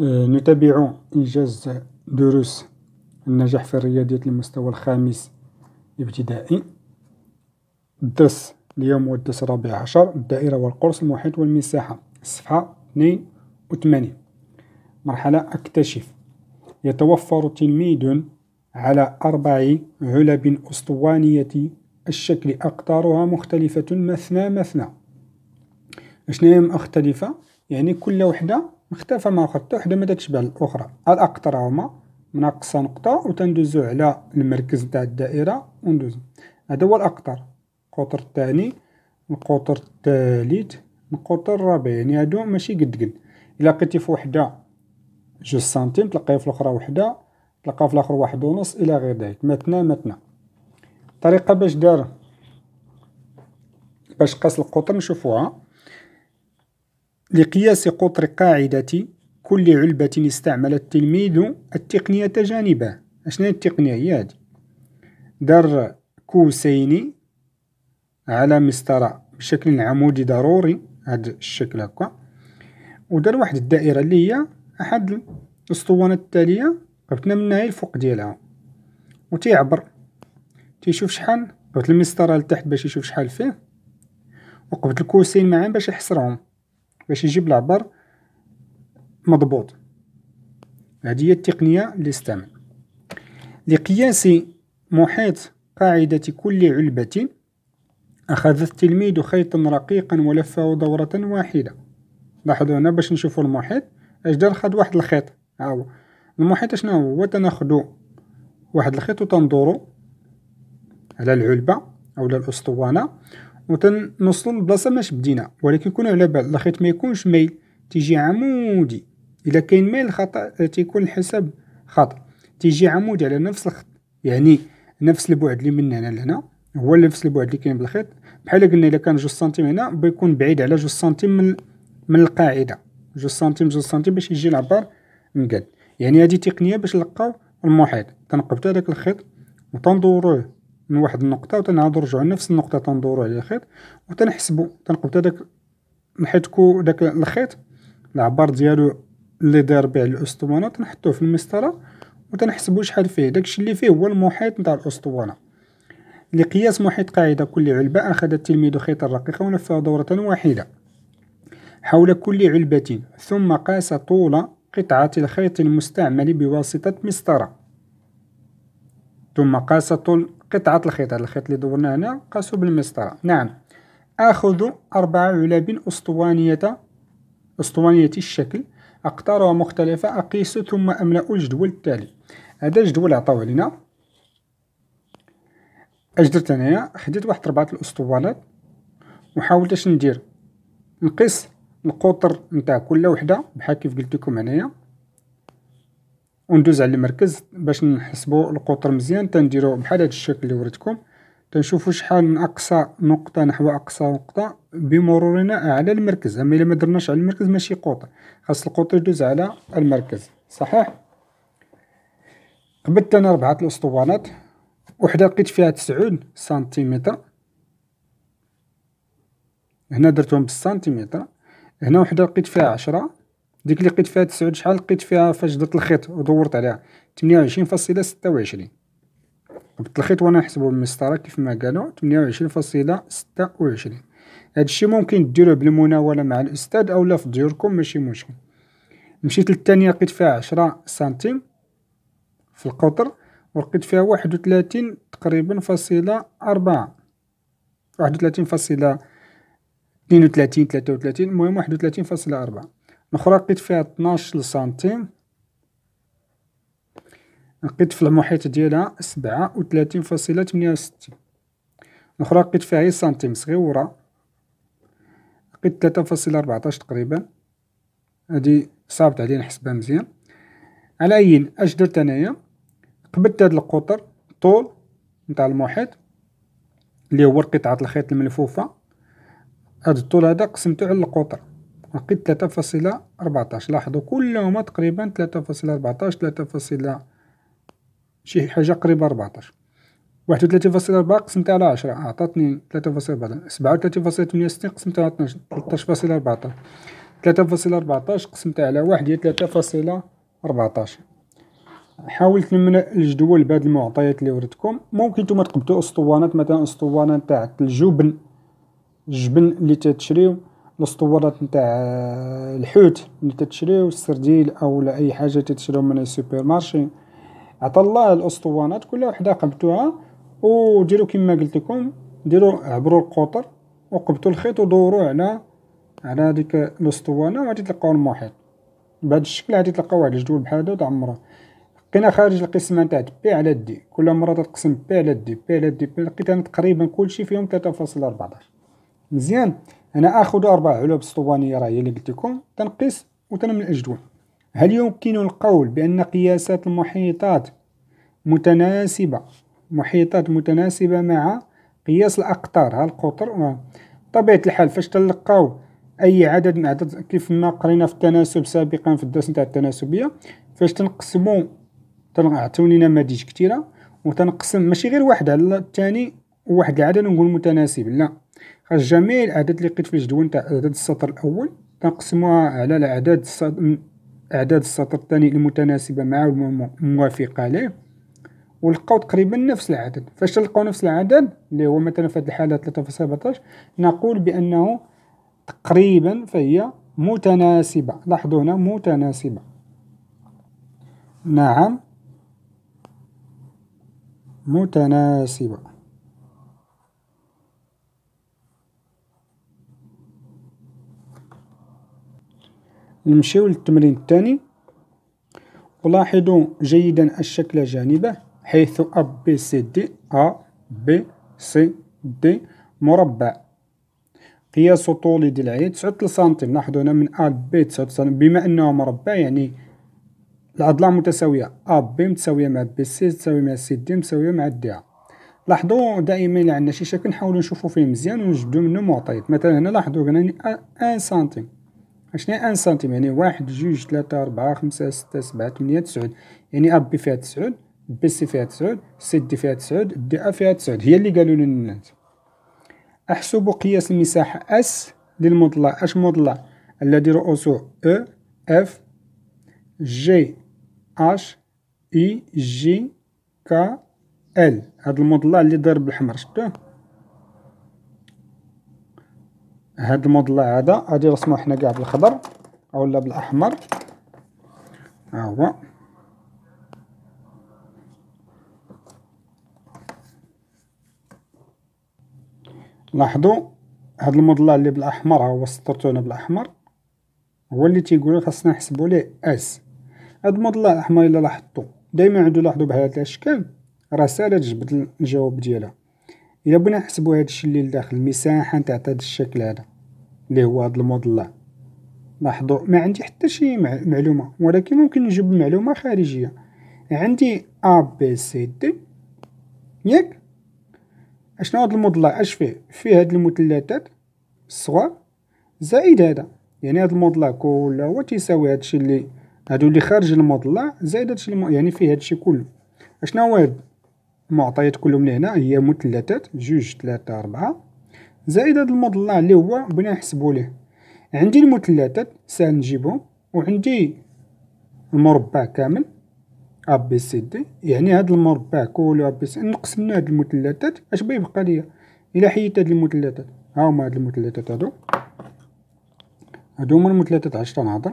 آه، نتابع إنجاز دروس النجاح في الرياضيات المستوى الخامس ابتدائي الدرس اليوم هو الدرس الرابع عشر الدائرة والقرص المحيط والمساحة الصفحة 82 مرحلة أكتشف يتوفر تلميذ على أربع علب أسطوانية الشكل أقطارها مختلفة مثنى مثنى أشناهي مختلفة يعني كل وحدة مختلفة مع الخطة وحدة ما تتشبع الأخرى هاد الأقطار هما ناقص نقطة وتندوزو على المركز تاع الدائرة وندوز هذا هو الاقطر القطر الثاني القطر الثالث القطر الرابع يعني هادو ماشي قد قد إلا لقيتي في وحدة جوج سنتيم تلقاي في الأخرى وحدة تلقى في الآخر واحد ونص إلى غير ذلك متنا متنا الطريقه باش دار باش قاس القطر نشوفوها لقياس قطر قاعدة كل علبة استعمل التلميذ التقنية جانبه أشنا التقنية هي هذه در كوسين على مسطرة بشكل عمودي ضروري هذا الشكل هكا ودار واحد الدائرة اللي هي أحد الأسطوانة التالية قبتنا منها هي الفوق ديالها وتيعبر تيشوف شحال قبت المسطرة لتحت باش يشوف شحال فيه وقبت الكوسين معاه باش يحصرهم باش يجيب العبر مضبوط هذه هي التقنية اللي استعمل لقياس محيط قاعدة كل علبة أخذ التلميذ خيطا رقيقا ولفه دورة واحدة لاحظوا هنا باش نشوفوا المحيط اش دار خد واحد الخيط هاو المحيط شنو هو تناخدو واحد الخيط وتندوروا على العلبة أو على الأسطوانة وتنوصلو لبلاصه ماش بدينا ولكن كون على بال لاخيط ما يكونش ميل تيجي عمودي الا كاين ميل خطا تيكون الحساب خطا تيجي عمودي على نفس الخط يعني نفس البعد اللي من هنا لهنا هو نفس البعد اللي كاين بالخيط بحال قلنا الا كان جوج سنتيم هنا بيكون بعيد على جوج سنتيم من من القاعده جوج سنتيم جوج سنتيم باش يجي العبار مقاد يعني هذه تقنيه باش نلقاو المحيط تنقبتو هذاك الخيط وتندوروه من واحد النقطة و تنعاودو نرجعو لنفس النقطة تندورو على الخيط و تنحسبو تنقبتو داك حيت كو داك الخيط العبار ديالو اللي داير بيه الاسطوانه تنحطوه في المسطره و تنحسبو شحال فيه داكشي اللي فيه هو المحيط نتاع الاسطوانه لقياس محيط قاعده كل علبه اخذ التلميذ خيطا رقيقا ونفذ دوره واحده حول كل علبه ثم قاس طول قطعه الخيط المستعمل بواسطه مسطره ثم قاس طول قطعة الخيط هذا الخيط اللي دورناه هنا قاسوا بالمسطرة نعم آخذ أربع علب أسطوانية أسطوانية الشكل أقطارها مختلفة أقيس ثم أملأ الجدول التالي هذا الجدول عطاو لينا اش درت انايا خديت واحد ربعة الاسطوانات وحاولت اش ندير نقيس القطر نتاع كل وحده بحال كيف قلت لكم هنايا وندوز على المركز باش نحسبو القطر مزيان تنديرو بحال هاد الشكل اللي وريتكم تنشوفو شحال من اقصى نقطه نحو اقصى نقطه بمرورنا على المركز اما الا ما درناش على المركز ماشي قطر خاص القطر يدوز على المركز صحيح قبلت انا ربعه الاسطوانات وحده لقيت فيها تسعود سنتيمتر هنا درتهم بالسنتيمتر هنا وحده لقيت فيها عشرة ديك اللي لقيت فيها تسعود شحال لقيت فيها فاش درت الخيط ودورت عليها تمنية وعشرين فاصلة ستة وعشرين قبت الخيط وانا نحسبو بالمسطره كيف ما قالوا تمنية وعشرين فاصلة ستة وعشرين هاد الشي ممكن ديروه بالمناوله مع الاستاذ اولا في ديوركم ماشي مشكل مشيت للتانية لقيت فيها عشرة سنتيم في القطر ولقيت فيها واحد وثلاثين تقريبا فاصلة أربعة واحد وثلاثين فاصلة اثنين وثلاثين ثلاثة وثلاثين المهم واحد وثلاثين فاصلة أربعة الأخرى لقيت فيها 12 سنتيم لقيت في المحيط ديالها سبعة وثلاثين فاصلة تمنية وستين الأخرى لقيت فيها هي سنتيم صغيورة لقيت تلاتة فاصلة ربعتاش تقريبا هادي صعبت عليا نحسبها مزيان على أيين أش درت أنايا قبلت هاد القطر طول نتاع المحيط اللي هو قطعة الخيط الملفوفة هاد الطول هذا قسمته على القطر لقيت 3.14 لاحظوا كلهم تقريبا ثلاثة فاصلة ثلاثة فاصلة شي حاجة قريبة 14 واحد وثلاثين فاصلة ربعة قسمتها على عشرة أعطتني ثلاثة فاصلة بعد سبعة وثلاثين فاصلة ثمانية ستين قسمتها على اثناش ثلاثطاش فاصلة ربعطاش ثلاثة فاصلة ربعطاش قسمتها على واحد هي ثلاثة فاصلة ربعطاش حاولت من الجدول بهاد المعطيات اللي وردتكم ممكن نتوما تقبتو اسطوانات مثلا اسطوانة تاع الجبن الجبن اللي تتشريو الاسطوانات نتاع آه، الحوت اللي تتشريو السرديل او اي حاجه تتشريو من السوبر مارشي عطا الله الاسطوانات كل وحده قبتوها وديروا كما قلت لكم ديروا عبروا القطر وقبتوا الخيط ودوروا على على هذيك الاسطوانه وغادي تلقاو المحيط بهذا الشكل غادي تلقاو واحد الجدول بحال هذا وتعمروه لقينا خارج القسمه نتاع بي على دي كل مره تتقسم بي على دي بي على دي بي لقيت انا تقريبا كلشي فيهم 3.14 مزيان انا اخذ اربع علب اسطوانيه راه هي اللي قلت لكم تنقيس وتنمل الجدول هل يمكن القول بان قياسات المحيطات متناسبه محيطات متناسبه مع قياس الاقطار ها القطر آه. طبيعه الحال فاش تلقاو اي عدد من عدد كيف ما قرينا في التناسب سابقا في الدرس نتاع التناسبيه فاش تنقسمو تنعطيوني نماذج كثيره وتنقسم ماشي غير واحد على الثاني وواحد العدد نقول متناسب لا خاص جميع الاعداد اللي لقيت في الجدول تاع عدد السطر الاول تنقسموها على الاعداد السطر اعداد السطر الثاني المتناسبه معه الموافقه عليه ولقاو تقريبا نفس العدد فاش تلقاو نفس العدد اللي هو مثلا في هذه الحاله 3.17 نقول بانه تقريبا فهي متناسبه لاحظوا هنا متناسبه نعم متناسبه نمشيو للتمرين الثاني ولاحظوا جيدا الشكل جانبه حيث أ ب سي دي أ ب سي دي مربع قياس طول يد العين 9 سنتيم لاحظوا هنا من أ ب 9 سنتيم بما أنه مربع يعني الأضلاع متساوية أ ب متساوية مع ب سي متساوية مع سي دي متساوية مع دي أ لاحظوا دائما إلا عندنا شي شكل نحاولو نشوفو فيه مزيان ونجبدوا منه معطيات مثلا هنا لاحظوا هنا 1 يعني سنتيم عشرين ان سنتيم يعني واحد جوج تلاتة ربعة خمسة ستة سبعة تمنية تسعود يعني اب بي فيها تسعود بي سي فيها تسعود سي دي فيها تسعود دي ا فيها تسعود هي اللي قالوا لنا الناس احسب قياس المساحة اس للمضلع اش مضلع الذي رؤوسه او اف جي اش اي جي كا ال هذا المضلع اللي ضرب بالحمر شفتوه هاد المضلع هذا غادي نرسمو حنا كاع بالخضر اولا بالاحمر ها هو لاحظوا هاد المضلع اللي بالاحمر ها هو سطرته هنا بالاحمر هو اللي تيقولوا خاصنا نحسبوا ليه اس هاد المضلع الاحمر الا لاحظتوا دائما عندو لاحظوا بهذا الاشكال راه ساهله تجبد الجواب ديالها الا بغينا نحسبوا هذا الشيء اللي لداخل المساحه نتاع هذا الشكل هذا اللي هو هذا الموديل لاحظوا ما عندي حتى شي معلومه ولكن ممكن نجيب معلومه خارجيه عندي ا بي سي دي ياك اشنو هاد الموديل اش فيه فيه هاد المثلثات الصغار زائد هذا يعني هاد الموديل كله هو تيساوي هادشي اللي هادو اللي خارج الموديل زائد هادشي الم... يعني فيه هادشي كله اشنو هو هاد المعطيات كلهم لهنا هي مثلثات جوج تلاتة ربعة زائد هاد المضلع اللي هو بغينا نحسبو ليه عندي المثلثات ساهل نجيبهم وعندي المربع كامل أ بي سي دي يعني هاد المربع كله أ بي سي نقسم لنا هاد المثلثات اش بيبقى ليا إلا حيدت هاد المثلثات ها هما هاد المثلثات هادو هادو هما المثلثات عشرة نهضر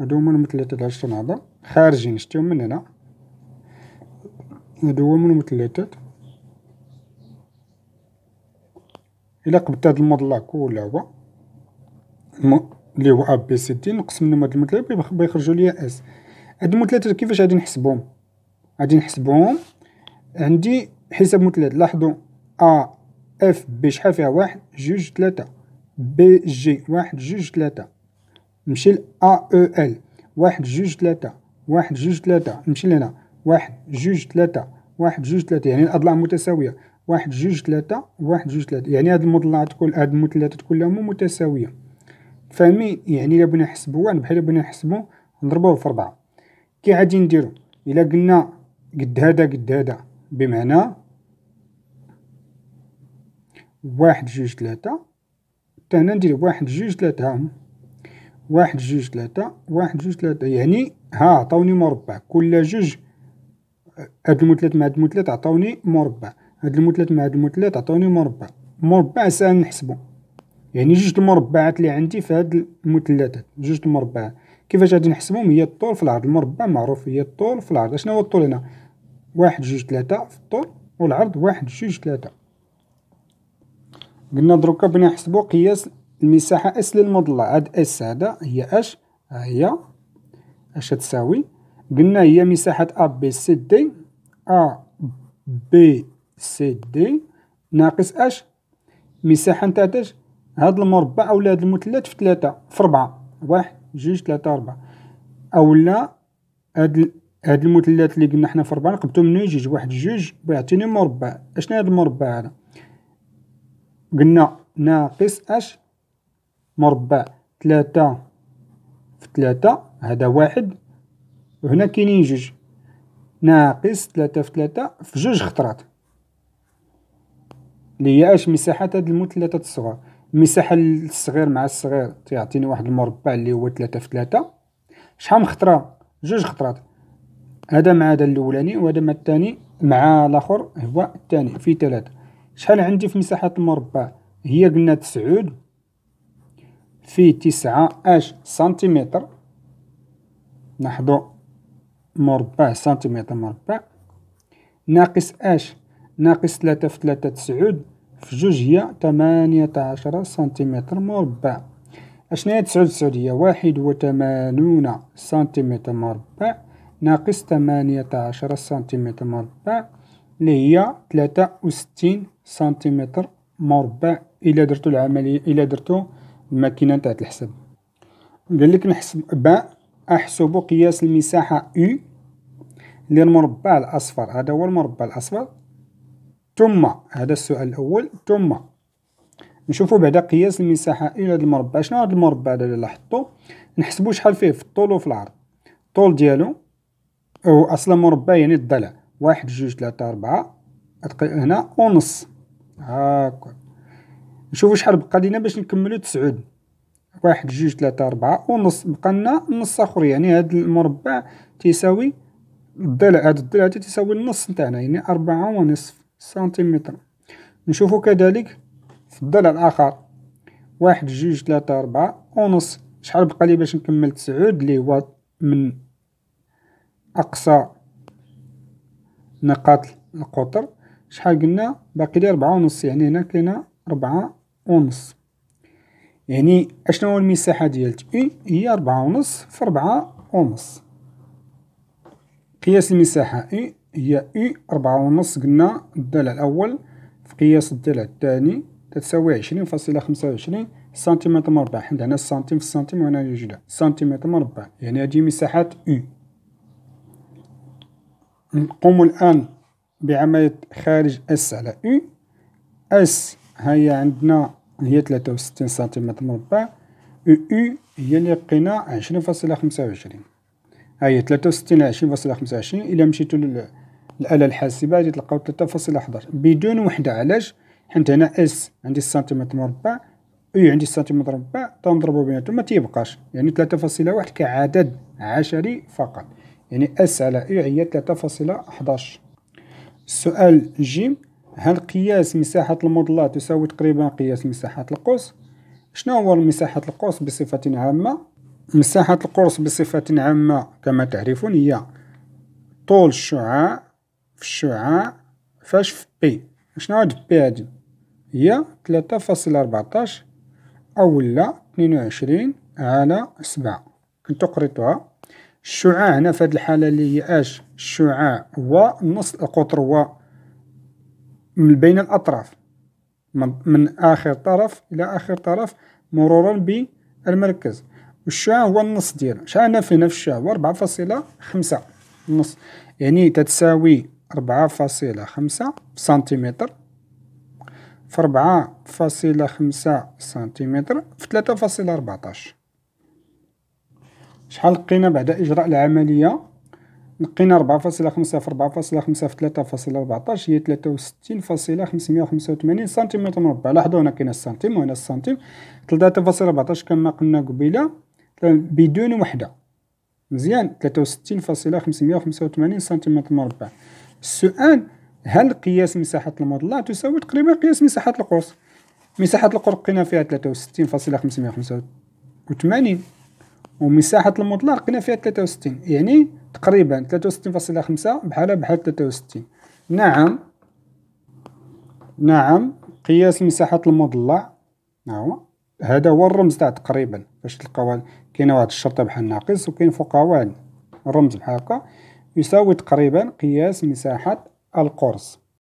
هادو هما المثلثات اللي نهضر خارجين شتيهم من هنا هادو هما المثلثات الا قبت هاد الموديل كولا هو اللي هو ا بي سي دي نقسم لهم هاد المثلثات بيخرجوا لي اس هاد المثلثات كيفاش غادي نحسبهم غادي نحسبهم عندي حساب مثلث لاحظوا ا اف بي شحال فيها واحد جوج ثلاثة بي جي واحد جوج ثلاثة نمشي ل ا او ال واحد جوج ثلاثة واحد جوج ثلاثة نمشي لهنا واحد جوج ثلاثة واحد جوج ثلاثة يعني الأضلاع متساوية واحد جوج ثلاثة واحد جوج ثلاثة يعني هاد المضلعات كل هاد المثلثات كلهم متساوية فهمي يعني إلا بغينا نحسبو بحال بغينا نحسبو نضربوه في ربعة كي غادي نديرو إلا قلنا قد هذا قد هذا بمعنى واحد جوج ثلاثة حتى هنا ندير واحد جوج ثلاثة هاهما واحد جوج ثلاثة واحد جوج ثلاثة يعني ها عطاوني مربع كل جوج هاد المثلث مع هاد المثلث عطاوني مربع هاد المثلث مع هاد المثلث عطاوني مربع مربع ساهل نحسبو يعني جوج المربعات اللي عندي في هاد المثلثات جوج المربعات كيفاش غادي نحسبهم هي الطول في العرض المربع معروف هي الطول في العرض شنو هو الطول هنا واحد جوج ثلاثة في الطول والعرض واحد جوج ثلاثة قلنا دروكا بنحسبو قياس المساحة اس للمضلع هاد اس هذا هي اش ها هي اش تساوي قلنا هي مساحة ا بي سي دي ا بي سي دي ناقص اش مساحة نتاع تاج هاد المربع أولا هاد المثلث في ثلاثة في ربعة واحد جوج ثلاثة أربعة أولا هاد هاد المثلث اللي قلنا حنا في ربعة نقبتو منو جوج واحد جوج بيعطيني مربع اشنا هاد المربع هذا قلنا ناقص اش مربع ثلاثة في ثلاثة هذا واحد وهنا كاينين جوج ناقص ثلاثة في ثلاثة في جوج خطرات اللي هي اش مساحة هاد المثلثات الصغار المساحة الصغير مع الصغير تيعطيني واحد المربع اللي هو ثلاثة في ثلاثة شحال من خطرة جوج خطرات هذا مع هذا الاولاني وهذا مع الثاني مع الاخر هو الثاني في ثلاثة شحال عندي في مساحة المربع هي قلنا تسعود في تسعة اش سنتيمتر نحضو مربع سنتيمتر مربع ناقص اش ناقص ثلاثة في ثلاثة تسعود في جوج هي تمانية عشر سنتيمتر مربع اشناهي تسعود تسعود هي واحد وثمانون سنتيمتر مربع ناقص تمانية عشر سنتيمتر مربع اللي هي ثلاثة وستين سنتيمتر مربع إلا درتو العملية إلا درتو الماكينة تاعت الحساب قال لك نحسب با احسب قياس المساحة U للمربع الاصفر هذا هو المربع الاصفر ثم هذا السؤال الاول ثم نشوفوا بعدا قياس المساحة إلى هذا المربع شنو هذا المربع هذا اللي لاحظتو نحسبو شحال فيه في الطول وفي العرض الطول ديالو هو أصلا مربع يعني الضلع واحد جوج تلاتة أربعة هنا ونص هاكا نشوفوا شحال بقى لينا باش نكملو تسعود واحد جوج تلاتة ربعة ونص بقى لنا نص اخر يعني هاد المربع تيساوي الضلع هاد الضلع تيساوي النص نتاعنا يعني أربعة ونصف سنتيمتر نشوفو كذلك في الضلع الاخر واحد جوج تلاتة ربعة ونص شحال بقى لي باش نكمل تسعود اللي هو من اقصى نقاط القطر شحال قلنا باقي لي أربعة ونص يعني هنا كاينه ربعة ونص يعني اشنو هو المساحة ديال تي هي ربعة ونص في ربعة ونص قياس المساحة اي هي اي ربعة ونص قلنا الضلع الأول في قياس الضلع الثاني تتساوي عشرين فاصلة خمسة سنتيمتر مربع عندنا السنتيم في السنتيم وهنا الجدع سنتيمتر مربع يعني هذه مساحة اي نقوم الآن بعملية خارج اس على اي اس هي عندنا هي 63 سنتيمتر مربع يو يو هي اللي لقينا 20.25 هي 63 على 20.25 إلا مشيتوا للآلة الحاسبة غادي تلقاو 3.11 بدون وحدة علاش حيت هنا اس عندي سنتيمتر مربع يو عندي سنتيمتر مربع تنضربو بيناتهم ما تيبقاش يعني 3.1 كعدد عشري فقط يعني اس على يو هي 3.11 السؤال جيم هل قياس مساحة الموديلا تساوي تقريبا قياس مساحة القوس؟ شنو هو مساحة القوس بصفة عامة؟ مساحة القرص بصفة عامة كما تعرفون هي طول الشعاع في الشعاع فاش في بي شنو هاد بي هادي هي تلاتة فاصلة ربعتاش أولا تنين اثنين وعشرين على سبعة كنتو قريتوها الشعاع هنا في هاد الحالة اللي هي اش الشعاع هو نص القطر هو من بين الأطراف من آخر طرف إلى آخر طرف مرورا بالمركز والشعاع هو النص ديالها شحال في نفس الشعاع هو ربعة فاصلة خمسة يعني تتساوي 4.5 فاصلة خمسة سنتيمتر في 4.5 فاصلة خمسة سنتيمتر في ثلاثة فاصلة شحال لقينا بعد إجراء العملية نقينا 4.5 في 4.5 في 3.14 هي 63.585 سنتيمتر مربع لاحظوا هنا كاين السنتيم وهنا السنتيم 3.14 كما قلنا قبيله بدون وحده مزيان 63.585 سنتيمتر مربع السؤال هل قياس مساحة الموديلا تساوي تقريبا قياس مساحة القرص مساحة القرص قلنا فيها 63.585 ومساحة المطلع لقينا فيها 63 يعني تقريبا 63.5 بحالها بحال 63 نعم نعم قياس مساحة المضلع نعم هذا هو الرمز تاع تقريبا باش تلقاو كاينه واحد الشرطه بحال ناقص وكاين فوقها واحد الرمز بحال هكا يساوي تقريبا قياس مساحة القرص